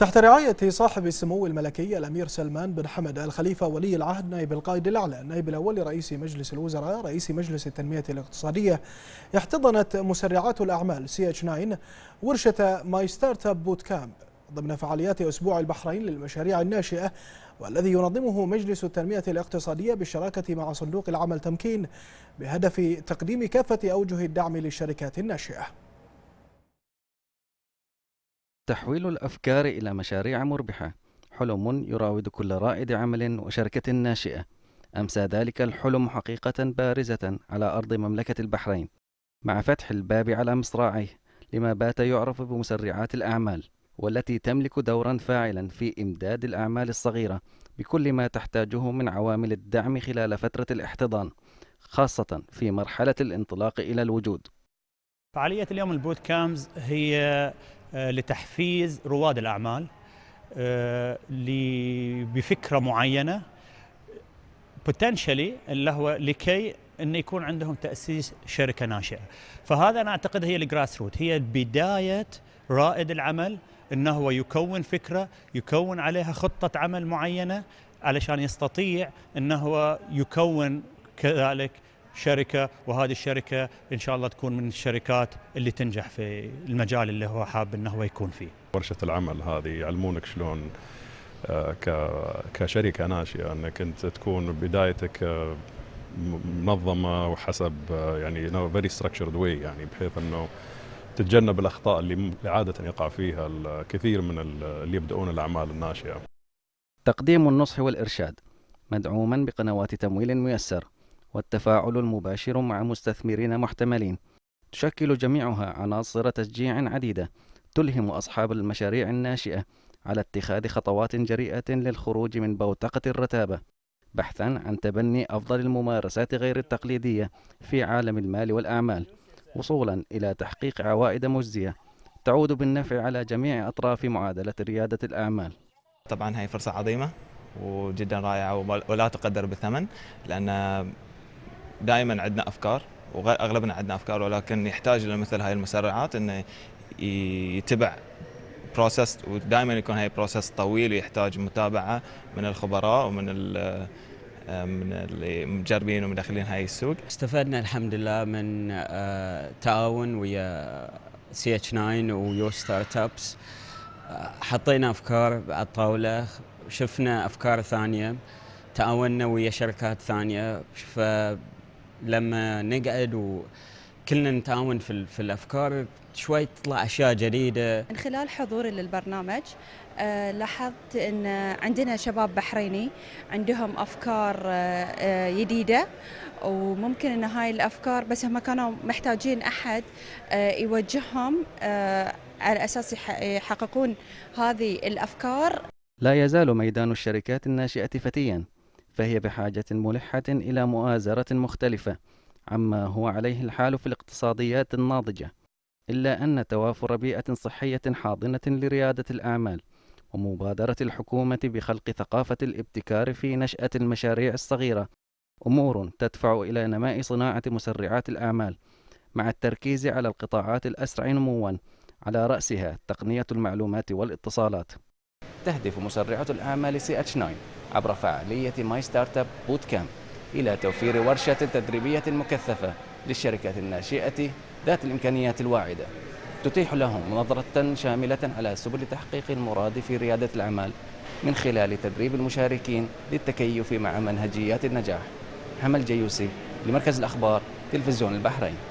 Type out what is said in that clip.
تحت رعاية صاحب السمو الملكي الأمير سلمان بن حمد الخليفة ولي العهد نائب القائد الأعلى النائب الأول لرئيس مجلس الوزراء رئيس مجلس التنمية الاقتصادية احتضنت مسرعات الأعمال سي اتش 9 ورشة ماي ستارت اب بوت كامب ضمن فعاليات أسبوع البحرين للمشاريع الناشئة والذي ينظمه مجلس التنمية الاقتصادية بالشراكة مع صندوق العمل تمكين بهدف تقديم كافة أوجه الدعم للشركات الناشئة تحويل الأفكار إلى مشاريع مربحة حلم يراود كل رائد عمل وشركة ناشئة أمسى ذلك الحلم حقيقة بارزة على أرض مملكة البحرين مع فتح الباب على مصراعيه لما بات يعرف بمسرعات الأعمال والتي تملك دورا فاعلا في إمداد الأعمال الصغيرة بكل ما تحتاجه من عوامل الدعم خلال فترة الاحتضان خاصة في مرحلة الانطلاق إلى الوجود فعالية اليوم البوت كامز هي آه، لتحفيز رواد الأعمال آه، بفكرة معينة potentially اللي هو لكي انه يكون عندهم تاسيس شركه ناشئه فهذا انا اعتقد هي الجراس روت هي بدايه رائد العمل انه هو يكون فكره يكون عليها خطه عمل معينه علشان يستطيع انه هو يكون كذلك شركه وهذه الشركه ان شاء الله تكون من الشركات اللي تنجح في المجال اللي هو حاب انه هو يكون فيه. ورشه العمل هذه يعلمونك شلون آه، كشركه ناشئه انك انت تكون بدايتك آه، منظمه وحسب آه، يعني very structured way يعني بحيث انه تتجنب الاخطاء اللي عاده يقع فيها الكثير من اللي يبدأون الاعمال الناشئه. تقديم النصح والارشاد مدعوما بقنوات تمويل ميسر والتفاعل المباشر مع مستثمرين محتملين تشكل جميعها عناصر تشجيع عديدة تلهم أصحاب المشاريع الناشئة على اتخاذ خطوات جريئة للخروج من بوتقة الرتابة بحثا عن تبني أفضل الممارسات غير التقليدية في عالم المال والأعمال وصولا إلى تحقيق عوائد مجزية تعود بالنفع على جميع أطراف معادلة ريادة الأعمال طبعا هي فرصة عظيمة وجدا رائعة ولا تقدر بثمن لأن دائما عندنا افكار واغلبنا عندنا افكار ولكن يحتاج الى مثل هاي المسرعات انه يتبع بروسس ودائما يكون هاي بروسس طويل ويحتاج متابعه من الخبراء ومن من اللي مجربين ومدخلين هاي السوق استفدنا الحمد لله من آه، تعاون ويا سي اتش 9 ويو ستارت ابس حطينا افكار على الطاوله شفنا افكار ثانيه تعاوننا ويا شركات ثانيه لما نقعد وكلنا نتعاون في, في الافكار شوي تطلع اشياء جديده من خلال حضوري للبرنامج آه، لاحظت ان عندنا شباب بحريني عندهم افكار آه، آه، جديده وممكن ان هاي الافكار بس هم كانوا محتاجين احد يوجههم على اساس يحققون هذه الافكار لا يزال ميدان الشركات الناشئه فتيا فهي بحاجة ملحة إلى مؤازرة مختلفة عما هو عليه الحال في الاقتصاديات الناضجة إلا أن توافر بيئة صحية حاضنة لريادة الأعمال ومبادرة الحكومة بخلق ثقافة الابتكار في نشأة المشاريع الصغيرة أمور تدفع إلى نماء صناعة مسرعات الأعمال مع التركيز على القطاعات الأسرع نمواً على رأسها تقنية المعلومات والاتصالات تهدف مسرعة الأعمال سي اتش 9 عبر فعالية ماي ستارت اب بوت كامب إلى توفير ورشة تدريبية مكثفة للشركات الناشئة ذات الإمكانيات الواعدة تتيح لهم نظرة شاملة على سبل تحقيق المراد في ريادة الأعمال من خلال تدريب المشاركين للتكيف مع منهجيات النجاح حمل جيوسي لمركز الأخبار تلفزيون البحرين